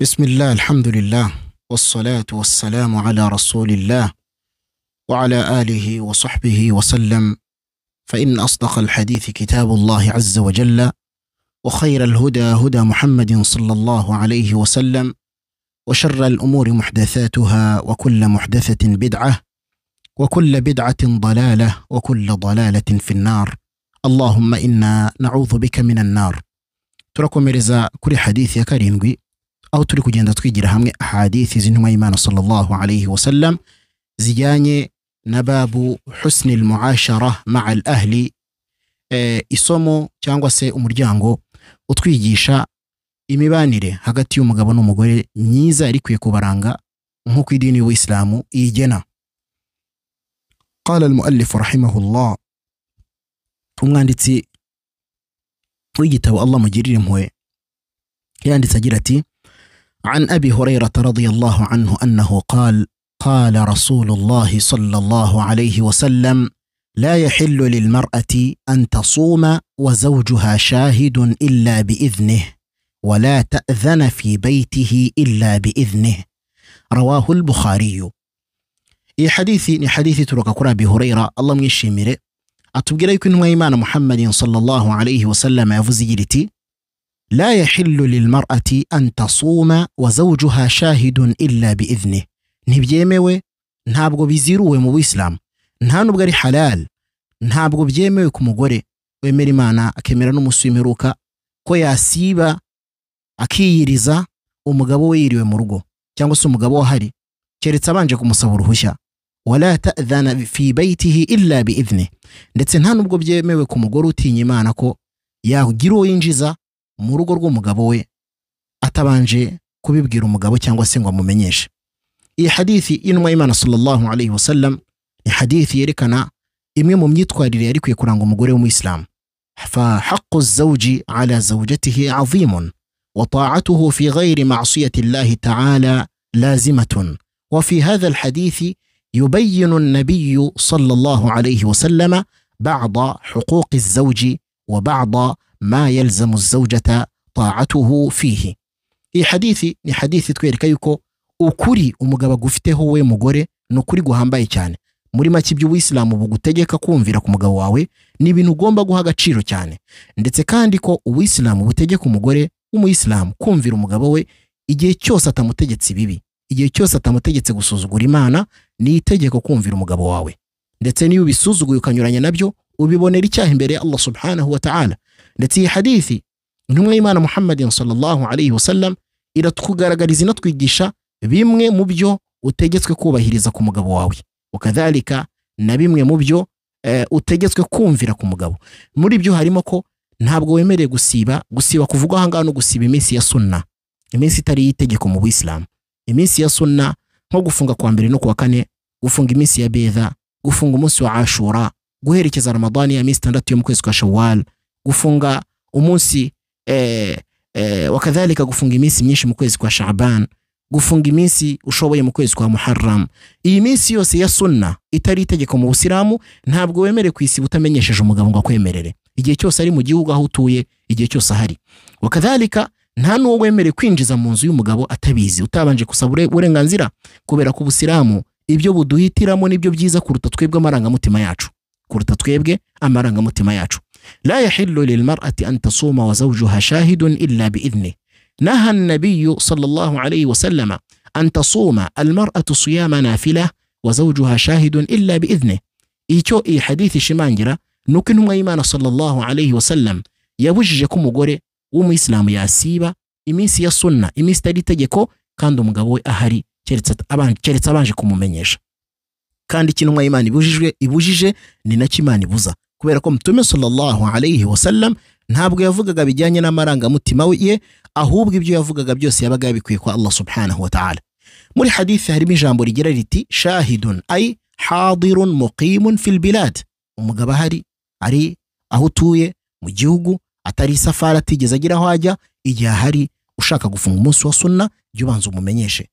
بسم الله الحمد لله والصلاة والسلام على رسول الله وعلى آله وصحبه وسلم فإن أصدق الحديث كتاب الله عز وجل وخير الهدى هدى محمد صلى الله عليه وسلم وشر الأمور محدثاتها وكل محدثة بدعة وكل بدعة ضلالة وكل ضلالة في النار اللهم إنا نعوذ بك من النار تركم رزا كل حديث يا كريم aho turi kugenda twigira hamwe ahadithi z'intumwa y'Imana sallallahu alayhi sallam zijyanye na babu husni almuashara ma'a al-ahli e, eh, isomo cyangwa se umuryango utwigisha imibanire hagati y'umugabo n'umugore myiza kwiye kubaranga nk'uko idini y'Islamu igena قال المؤلف رحمه الله umwanditsi w'igitabo Allah mugirire impuhwe yanditse agira ati عن ابي هريره رضي الله عنه انه قال قال رسول الله صلى الله عليه وسلم لا يحل للمراه ان تصوم وزوجها شاهد الا باذنه ولا تاذن في بيته الا باذنه رواه البخاري اي حديثي إي حديثي ترك كره ابي هريره الله من الشمير اتبقى ليكن ايمان محمد صلى الله عليه وسلم يفوز جلتي لا يحل للمرأة أن تصوم وزوجها شاهد إلا بإذنه ntibyemewe ntabwo biziruwe mu buyisilamu nta nubwo ari halal ntabwo byemewe ku mugore wemera imana akemera n'umusumiruka ko yasiba akiyiriza umugabo we yiriwe mu rugo cyangwa se umugabo wahari keretse abanje kumusaba uruhushya wala ta'dhana fi baytihi illa ndetse nta nubwo byemewe ku mugore utinya imana ko yagira uwo yinjiza mu rugo rw'umugabo we atabanje kubibwira umugabo cyangwa se ngo amumenyeshe iyi hadithi inwa imana sallallahu alayhi wasallam ni hadithi yerekana imwe mu myitwarire yari kwiye kuranga umugore w'umuyisilamu fa haqu zawji ala zawjatihi azimun wa ta'atuhu fi ghayri ma'siyati Allah ta'ala lazimatun wa fi hadha alhadithi يبين النبي صلى الله عليه وسلم بعض حقوق الزوج وبعض ما يلزم الزوجة طاعته فيه iyi hadithi ni hadithi itwereka yuko ukuri umugabo agufiteho we mugore ni ukuri guhambaye cyane muri make ibyo ubuyisilamu bugutegeka kumvira ku mugabo wawe ni ibintu ugomba guha agaciro cyane ndetse kandi ko ubuyisilamu butegeka umugore w'umuyisilamu kumvira umugabo we igihe cyose atamutegetse ibibi igihe cyose atamutegetse gusuzugura imana ni itegeko kumvira umugabo wawe ndetse niyo ubisuzuguye ukanyuranya nabyo ubibonera icyaha imbere ya allah subhanahu wa ta'ala ndetse iyi hadithi intumwa y'imana muhammadin sallallahu alayhi wasallam iratugaragariza inatwigisha bimwe mu byo utegetswe kubahiriza ku mugabo wawe ukadhalika na bimwe mu byo eh, utegetswe kumvira ku mugabo muri byo harimo ko ntabwo wemerewe gusiba gusiba kuvuga aha no gusiba iminsi ya sunna iminsi itari y'itegeko mu buyisilamu iminsi ya sunna nko gufunga kwa mbere no kuwa kane gufunga iminsi ya beza gufunga umunsi wa ashura guherekeza ramadani ya minsi itandatu yo mu kwezi kwa shawari gufunga umunsi eh, eh, wakadhalika gufunga iminsi myinshi mu kwezi kwa shabani gufunga iminsi ushoboye mu kwezi kwa muharram iyi minsi yose ya sunna itari itegeko mu busilamu ntabwo wemere ku isi utamenyesheje umugabo ngo akwemerere igihe cyose ari mu gihugu aho utuye igihe cyose ahari wakadhalika nta n'uwo wemere kwinjiza mu nzu y'umugabo atabizi utabanje gusaba uburenganzira kubera ko ubusilamu ibyo buduhitiramo nibyo byiza kuruta twebwe amarangamutima yacu kuruta twebwe amaranga mutima yacu la yahillu lilmar'ati an tasuma wa zawjuha shahidun illa biidhni naha an-nabiy sallallahu alayhi wa sallama an tasuma al mar'atu siyama nafila wa zawjuha shahidun illa biidhni icyo i hadithi shimangira nuko intumwa y'Imana sallallahu alayhi wa sallam yabujije ku mugore w'umuislamu yasiba iminsi ya sunna iminsi itari itegeko kandi umugabo we ahari keretse abanje kumumenyesha kandi ikintu Imana ibujijwe ibujije ni nacyo Imana ibuza kubera ko mutume sallallahu alayhi wasallam ntabwo yavugaga bijyanye n'amaranga mutima ye ahubwo ibyo yavugaga byose yabaga yabikwiye kwa Allah subhanahu wa ta'ala muri hadithi harimo ijambo rigira riti shahidun ay hadirun muqimun fil bilad umugabo hari ari aho utuye mu gihugu atari isafari atigeze agira aho ajya igihe ahari ushaka gufunga umunsi wa sunna jya ubanza umumenyeshe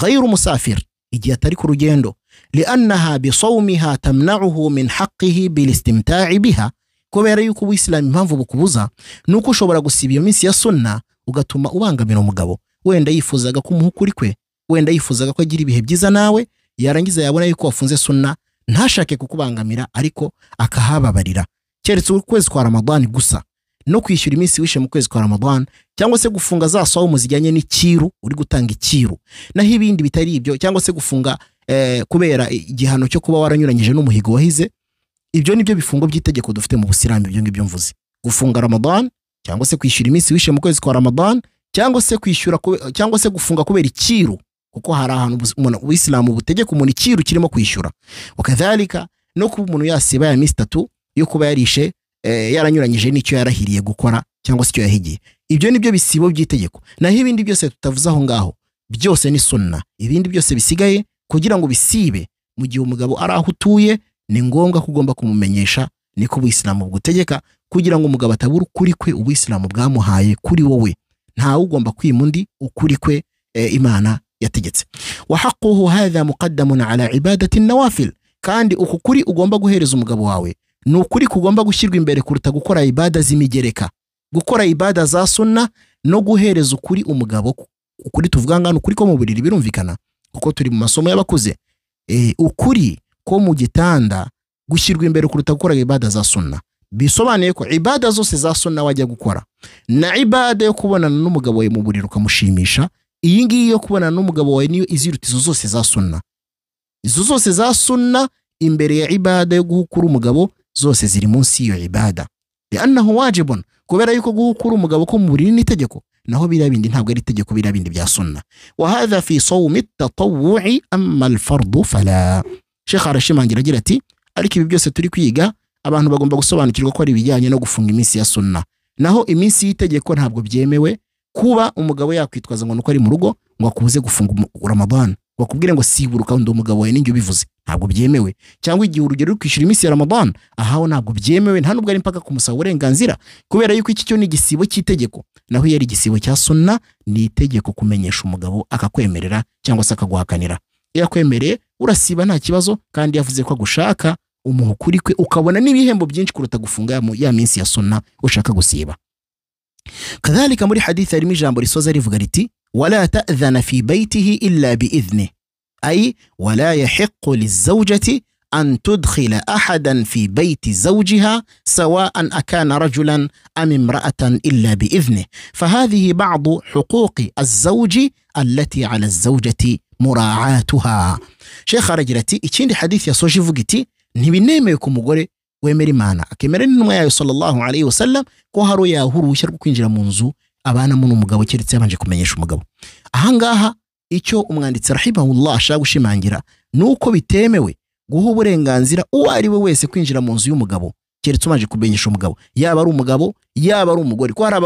ghayru musafir igihe atari ku rugendo لأنها بصومها تمنعه من حقه بالاستمتاع بها kubera yuko ubuyisilamu impamvu bukubuza ni uko ushobora gusiba iyo minsi ya sunna ugatuma ubangamira umugabo wenda yifuzaga ko umuha ukuri kwe wenda yifuzaga ko agira ibihe byiza nawe yarangiza yabona yuko wafunze sunna ntashake kukubangamira ariko akahababarira keretse ukwezi kwa ramadani gusa no kwishyura iminsi wishe mu kwezi kwa ramadani cyangwa se gufunga za sawumu zijyanye n'ikiru uri gutanga ikiru naho ibindi bitari ibyo cyangwa se gufunga Eh, kubera igihano cyo kuba waranyuranyije n'umuhigo wahize ibyo nibyo bifungo by'itegeko dufite mu busilamu ibyo ngibyo mvuze gufunga ramadan cyangwa se kwishyura iminsi wishe mu kwezi kwa ramadan cyangwa se kwishyura cyangwa se gufunga kubera ikiru kuko hari ahantu ubuyisilamu butegeka umuntu ikiru kirimo kwishyura wakadhalika no kuba umuntu yasiba ya minsi itatu yo kuba yarishe eh, yaranyuranyije n'icyo yarahiriye gukora cyangwa se icyo yahigiye ibyo nibyo bisibo by'itegeko naho ibindi byose tutavuze aho ngaho byose ni sunna ibindi byose bisigaye kugira ngo bisibe mu gihe umugabo ari aho utuye ni ngombwa ko ugomba kumumenyesha niko ubuyisilamu bugutegeka kugira ngo umugabo atabura ukuri kwe ubuyisilamu bwamuhaye kuri wowe ntawe ugomba kwima undi ukuri kwe eh, imana yategetse wa haquhu hadha muqaddamun ala ibadati nawafil kandi uku kuri ugomba guhereza umugabo wawe ni ukuri kugomba gushyirwa imbere kuruta gukora ibada z'imigereka gukora ibada za sunna no guhereza ukuri umugabo ukuri tuvuga ngana ukuri ko mu buriri birumvikana kuko turi mu masomo y'abakuze eh, ukuri ko mu gitanda gushyirwa imbere kuruta gukora ibada za suna bisobanuye ko ibada zose za suna wajya gukora na ibada yo kubonana n'umugabo wawe mu buriri ukamushimisha iyi ngiyi yo kubonana n'umugabo wawe niyo iziruta izo zose za suna izo zose za suna imbere ya ibada yo guhukura umugabo zose ziri munsi y'iyo ibada rero naho waje kubera yuko guhukura umugabo ko mu buriri n'itegeko naho biriya bindi ntabwo ari itegeko biriya bindi bya sunna wahadha fi sawmi tatawu'i amma alfardu fala arashimangira agira ati ariko ibi byose turi kwiga abantu bagomba gusobanukirwa ko ari ibijyanye no gufunga iminsi ya sunna naho iminsi y'itegeko ntabwo byemewe kuba umugabo yakwitwaza ngo uko ari mu rugo ngo akubuze gufunga ramadana bakubwire ngo siburuka undi umugabo wawe n'injye ubivuze ntabwo byemewe cyangwa igihe urugero uri kwishyura iminsi ya ramadani ahawe ntabwo byemewe nta nubwo ari mpaka kumusaba uburenganzira kubera yuko iki cyo ni igisibo cy'itegeko naho iyo ari igisibo cya suna ni itegeko kumenyesha umugabo akakwemerera cyangwa se akaguhakanira iyo akwemereye urasiba nta kibazo kandi yavuze ko agushaka umuha ukuri kwe ukabona n'ibihembo byinshi kuruta gufunga ya minsi ya suna ushaka gusiba kadhalika muri hadithi harimo ijambo risoza rivuga riti ولا تأذن في بيته إلا بإذنه أي ولا يحق للزوجة أن تدخل أحدا في بيت زوجها سواء أكان رجلا أم امرأة إلا بإذنه فهذه بعض حقوق الزوج التي على الزوجة مراعاتها شيخ رجلتي إتشين حديث يا صوشي فوقتي نبي يكون مغوري ويمري مانا كمرين صلى الله عليه وسلم كوهر يا هورو يشربو كنجرا منزو abanamo n'umugabo keretse yabanje kumenyesha umugabo ahangaha icyo umwanditsi rahimahullah ashaka gushimangira ni uko bitemewe guha uburenganzira uwo ari we wese kwinjira mu nzu y'umugabo keretse umaje kumenyesha umugabo yaba ari umugabo yaba ari umugore kuko hari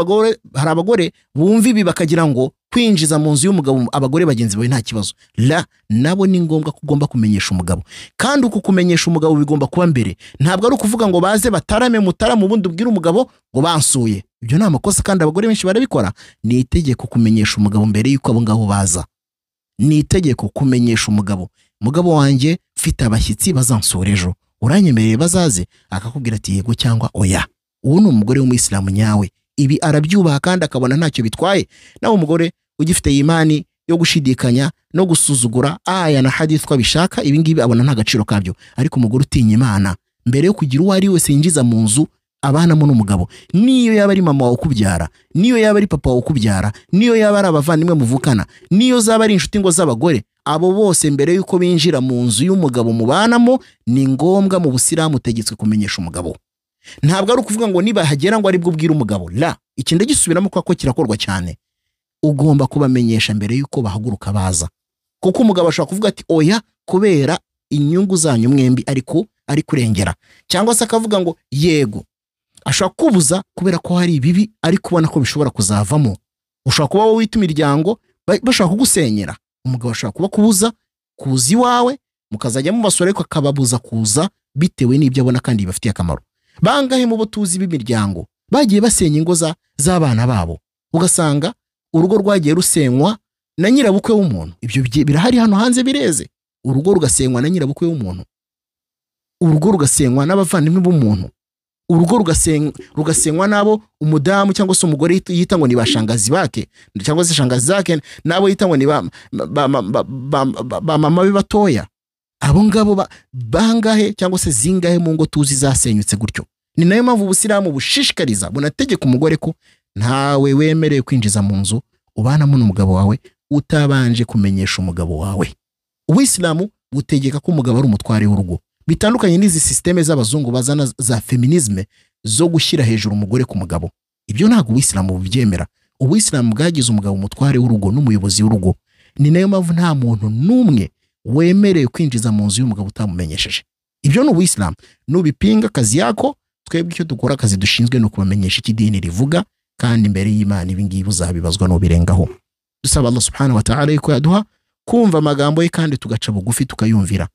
abagore bumva ibi bakagira ngo kwinjiza mu nzu y'umugabo abagore bagenzi bawe nta kibazo ra nabo ni ngombwa ko ugomba kumenyesha umugabo kandi uko kumenyesha umugabo bigomba kuba mbere ntabwo ari ukuvuga ngo baze batarame mutarame ubundi ubwire umugabo ngo bansuye ibyo ni amakosa kandi abagore benshi barabikora ni itegeko kumenyesha umugabo mbere y'uko abo ngabo baza ni itegeko kumenyesha umugabo mugabo wanjye mfite abashyitsi bazansura ejo uranyemereye bazaze akakubwira ati yego cyangwa oya uwo ni umugore w'umuyisilamu nyawe ibi arabyubaha kandi akabona ntacyo bitwaye nawe umugore ugifite imani yo gushidikanya no gusuzugura aya ah, na hadith ko abishaka ibi ngibi abona nta gaciro kabyo ariko umugore utinya imana mbere yo kugira uwo ari we sinjiza mu nzu abanamo n'umugabo niyo yaba ari mama wawe ukubyara niyo yaba ari papa wawe ukubyara niyo yaba ari abavandimwe muvukana niyo zaba ari inshuti ngo z'abagore abo bose mbere y'uko binjira mu nzu y'umugabo mubanamo ni ngombwa mu busilamu utegetswe kumenyesha umugabo ntabwo ari ukuvuga ngo nibahagera ngo aribwo ubwira umugabo la iki gisubiramo kuko kirakorwa cyane ugomba kubamenyesha mbere y'uko bahaguruka baza kuko umugabo ashobora kuvuga ati oya kubera inyungu zanyu mwembi ariko ari kurengera cyangwa se akavuga ngo yego ashobora kubuza kubera ko hari ibibi ari kubona ko bishobora kuzavamo ushobora kuba wowe wita imiryango bashobora kugusenyera umugabo ashobora kuba kubuza kuza iwawe mukazajya basore ko akababuza kuza bitewe n'ibyo abona kandi bibafitiye akamaro bangahe mu bo tuzi b'imiryango bagiye basenya ingo z'abana babo ugasanga urugo rwagiye rusenywa na nyirabukwe w'umuntu ibyo birahari hano hanze bireze urugo rugasenywa na nyirabukwe w'umuntu urugo rugasenywa n'abavandimwe b'umuntu urugo rugasenywa n'abo umudamu cyangwa se umugore yita ngo ni bashangazi bake cyangwa se shangazi zake n'abo yita ngo ni ba mama be batoya abo ngabo bangahe cyangwa se zingahe mu ngo tuzi zasenyutse gutyo ni nayo mpamvu ubusiramu bushishikariza bunategeka umugore ko ntawe wemerewe kwinjiza mu nzu ubanamo n'umugabo wawe utabanje kumenyesha umugabo wawe ubuyisilamu butegeka ko umugabo ari umutware w'urugo bitandukanye n'izi sisiteme z'abazungu bazana za feminisme zo gushyira hejuru umugore ku mugabo ibyo ntabwo ubuyisilamu bubyemera ubuyisilamu bwagize umugabo umutware w'urugo n'umuyobozi w'urugo ni nayo mpamvu nta muntu n'umwe wemerewe kwinjiza mu nzu y'umugabo utamumenyesheje ibyo ni ubuyisilamu nubipinga akazi yako twebwe icyo dukora akazi dushinzwe ni ukubamenyesha icyo idini rivuga kandi imbere y'Imana ibingibi uzabibazwa nubirengaho dusaba Allah subhanahu wa ta'ala yuko yaduha kumva amagambo ye kandi tugaca bugufi tukayumvira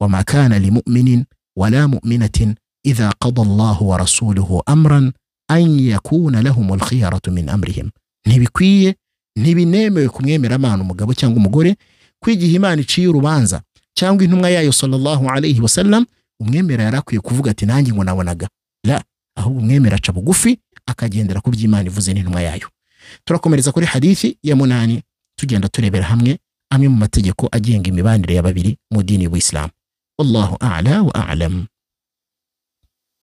wama kana limu'minin wala mu'minatin idha qada Allahu wa rasuluhu amran an yakuna lahum khiyaratu min amrihim ntibikwiye ntibinemewe kumwemera amana umugabo cyangwa umugore kwigiha Imana iciye urubanza cyangwa intumwa yayo sallallahu alayhi wasallam umwemera yarakwiye kuvuga ati nanjye ngo nabonaga la ahubwo umwemera aca bugufi akagendera ku by'Imana ivuze n'intumwa yayo turakomereza kuri hadithi ya munani tugenda turebera hamwe amwe mu mategeko agenga imibanire ya babiri mu dini y'Ubuislamu wallahu a'la wa a'lam